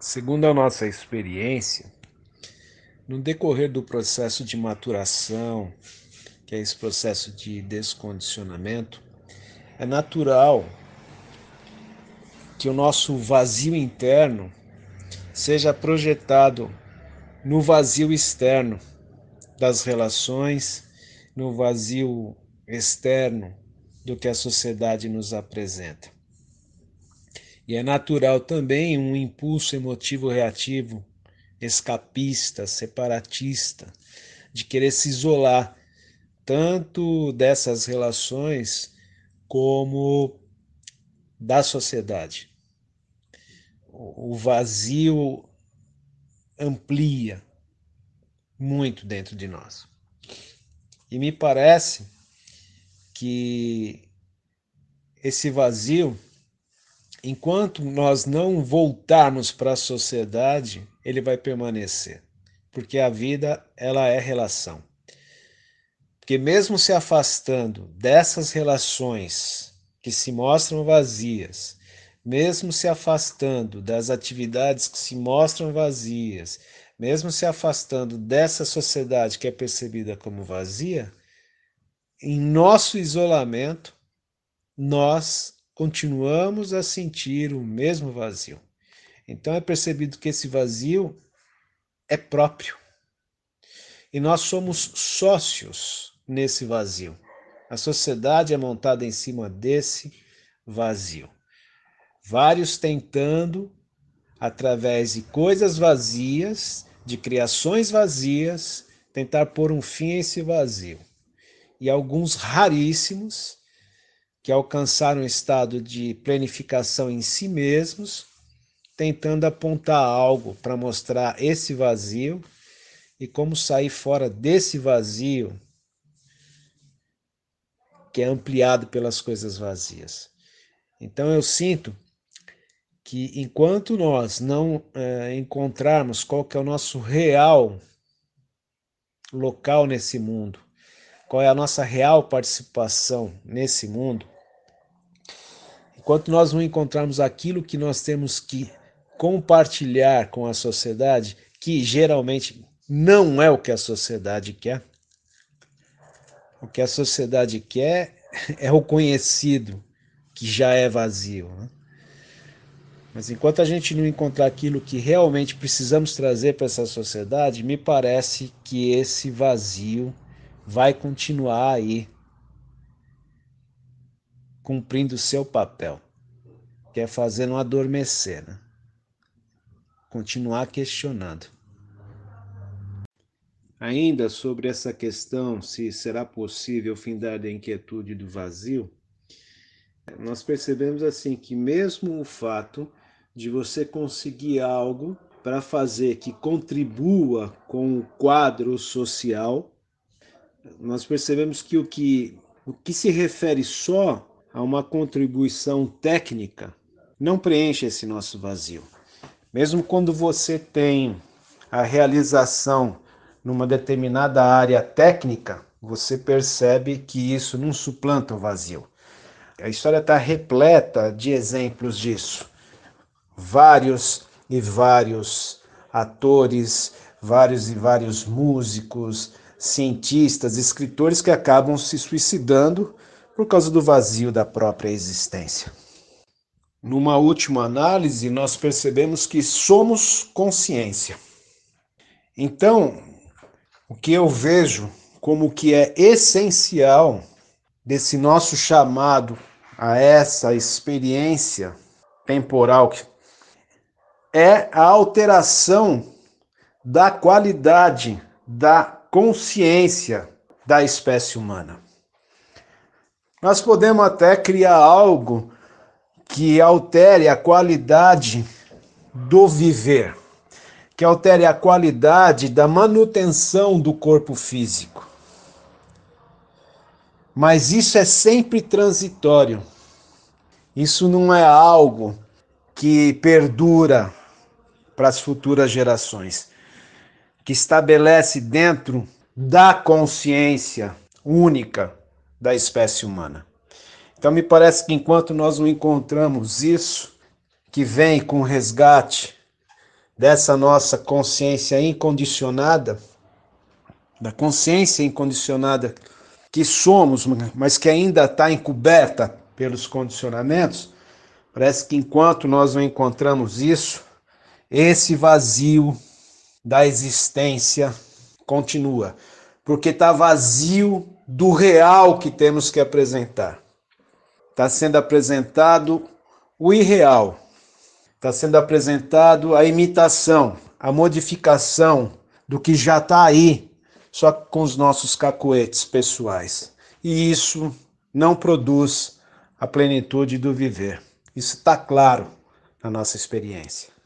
Segundo a nossa experiência, no decorrer do processo de maturação, que é esse processo de descondicionamento, é natural que o nosso vazio interno seja projetado no vazio externo das relações, no vazio externo do que a sociedade nos apresenta. E é natural também um impulso emotivo reativo, escapista, separatista, de querer se isolar tanto dessas relações como da sociedade. O vazio amplia muito dentro de nós. E me parece que esse vazio, enquanto nós não voltarmos para a sociedade, ele vai permanecer, porque a vida ela é relação. Porque mesmo se afastando dessas relações que se mostram vazias, mesmo se afastando das atividades que se mostram vazias, mesmo se afastando dessa sociedade que é percebida como vazia, em nosso isolamento, nós continuamos a sentir o mesmo vazio. Então é percebido que esse vazio é próprio. E nós somos sócios nesse vazio. A sociedade é montada em cima desse vazio. Vários tentando, através de coisas vazias, de criações vazias, tentar pôr um fim a esse vazio e alguns raríssimos que alcançaram um estado de planificação em si mesmos, tentando apontar algo para mostrar esse vazio e como sair fora desse vazio que é ampliado pelas coisas vazias. Então eu sinto que enquanto nós não é, encontrarmos qual que é o nosso real local nesse mundo, qual é a nossa real participação nesse mundo, enquanto nós não encontrarmos aquilo que nós temos que compartilhar com a sociedade, que geralmente não é o que a sociedade quer. O que a sociedade quer é o conhecido, que já é vazio. Né? Mas enquanto a gente não encontrar aquilo que realmente precisamos trazer para essa sociedade, me parece que esse vazio vai continuar aí cumprindo o seu papel, que é fazer não adormecer, né? continuar questionando. Ainda sobre essa questão se será possível findar a inquietude do vazio, nós percebemos assim que mesmo o fato de você conseguir algo para fazer que contribua com o quadro social, nós percebemos que o que, o que se refere só a uma contribuição técnica não preenche esse nosso vazio. Mesmo quando você tem a realização numa determinada área técnica, você percebe que isso não suplanta o vazio. A história está repleta de exemplos disso. Vários e vários atores, vários e vários músicos, cientistas, escritores que acabam se suicidando por causa do vazio da própria existência. Numa última análise, nós percebemos que somos consciência. Então, o que eu vejo como que é essencial desse nosso chamado a essa experiência temporal é a alteração da qualidade da consciência da espécie humana. Nós podemos até criar algo que altere a qualidade do viver, que altere a qualidade da manutenção do corpo físico. Mas isso é sempre transitório. Isso não é algo que perdura para as futuras gerações que estabelece dentro da consciência única da espécie humana. Então, me parece que enquanto nós não encontramos isso, que vem com o resgate dessa nossa consciência incondicionada, da consciência incondicionada que somos, mas que ainda está encoberta pelos condicionamentos, parece que enquanto nós não encontramos isso, esse vazio da existência continua, porque está vazio do real que temos que apresentar. Está sendo apresentado o irreal, está sendo apresentado a imitação, a modificação do que já está aí, só com os nossos cacoetes pessoais. E isso não produz a plenitude do viver. Isso está claro na nossa experiência.